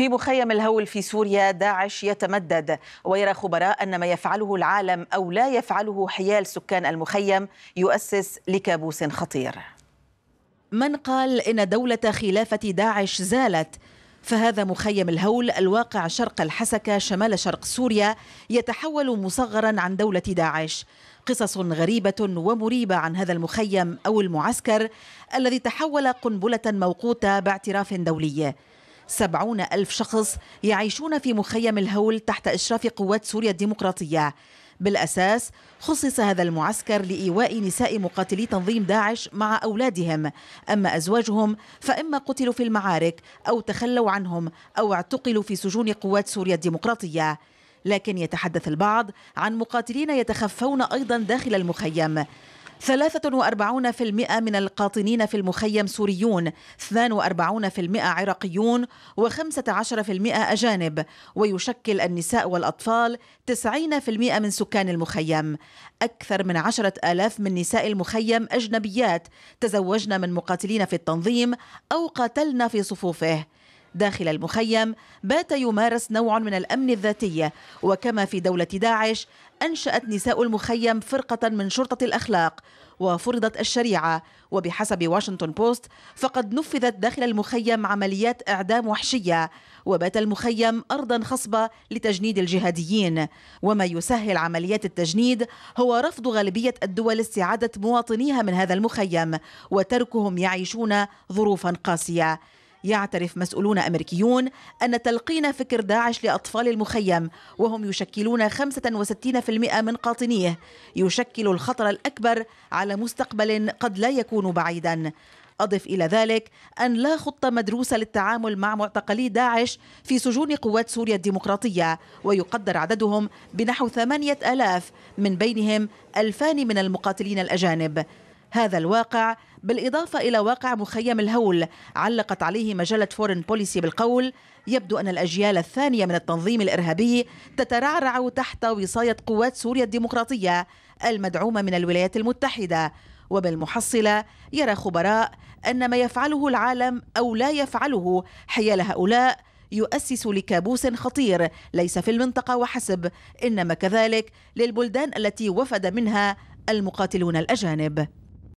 في مخيم الهول في سوريا داعش يتمدد ويرى خبراء ان ما يفعله العالم او لا يفعله حيال سكان المخيم يؤسس لكابوس خطير. من قال ان دوله خلافه داعش زالت فهذا مخيم الهول الواقع شرق الحسكه شمال شرق سوريا يتحول مصغرا عن دوله داعش. قصص غريبة ومريبة عن هذا المخيم أو المعسكر الذي تحول قنبلة موقوتة باعتراف دولي سبعون ألف شخص يعيشون في مخيم الهول تحت إشراف قوات سوريا الديمقراطية بالأساس خصص هذا المعسكر لإيواء نساء مقاتلي تنظيم داعش مع أولادهم أما أزواجهم فإما قتلوا في المعارك أو تخلوا عنهم أو اعتقلوا في سجون قوات سوريا الديمقراطية لكن يتحدث البعض عن مقاتلين يتخفون أيضا داخل المخيم 43% من القاطنين في المخيم سوريون 42% عراقيون و15% أجانب ويشكل النساء والأطفال 90% من سكان المخيم أكثر من 10,000 آلاف من نساء المخيم أجنبيات تزوجن من مقاتلين في التنظيم أو قاتلن في صفوفه داخل المخيم بات يمارس نوع من الأمن الذاتي وكما في دولة داعش أنشأت نساء المخيم فرقة من شرطة الأخلاق وفرضت الشريعة وبحسب واشنطن بوست فقد نفذت داخل المخيم عمليات إعدام وحشية وبات المخيم أرضا خصبة لتجنيد الجهاديين وما يسهل عمليات التجنيد هو رفض غالبية الدول استعادة مواطنيها من هذا المخيم وتركهم يعيشون ظروفا قاسية يعترف مسؤولون أمريكيون أن تلقين فكر داعش لأطفال المخيم وهم يشكلون 65% من قاطنيه يشكل الخطر الأكبر على مستقبل قد لا يكون بعيدا أضف إلى ذلك أن لا خطة مدروسة للتعامل مع معتقلي داعش في سجون قوات سوريا الديمقراطية ويقدر عددهم بنحو 8000 من بينهم 2000 من المقاتلين الأجانب هذا الواقع بالإضافة إلى واقع مخيم الهول علقت عليه مجلة فورن بوليسي بالقول يبدو أن الأجيال الثانية من التنظيم الإرهابي تترعرع تحت وصاية قوات سوريا الديمقراطية المدعومة من الولايات المتحدة وبالمحصلة يرى خبراء أن ما يفعله العالم أو لا يفعله حيال هؤلاء يؤسس لكابوس خطير ليس في المنطقة وحسب إنما كذلك للبلدان التي وفد منها المقاتلون الأجانب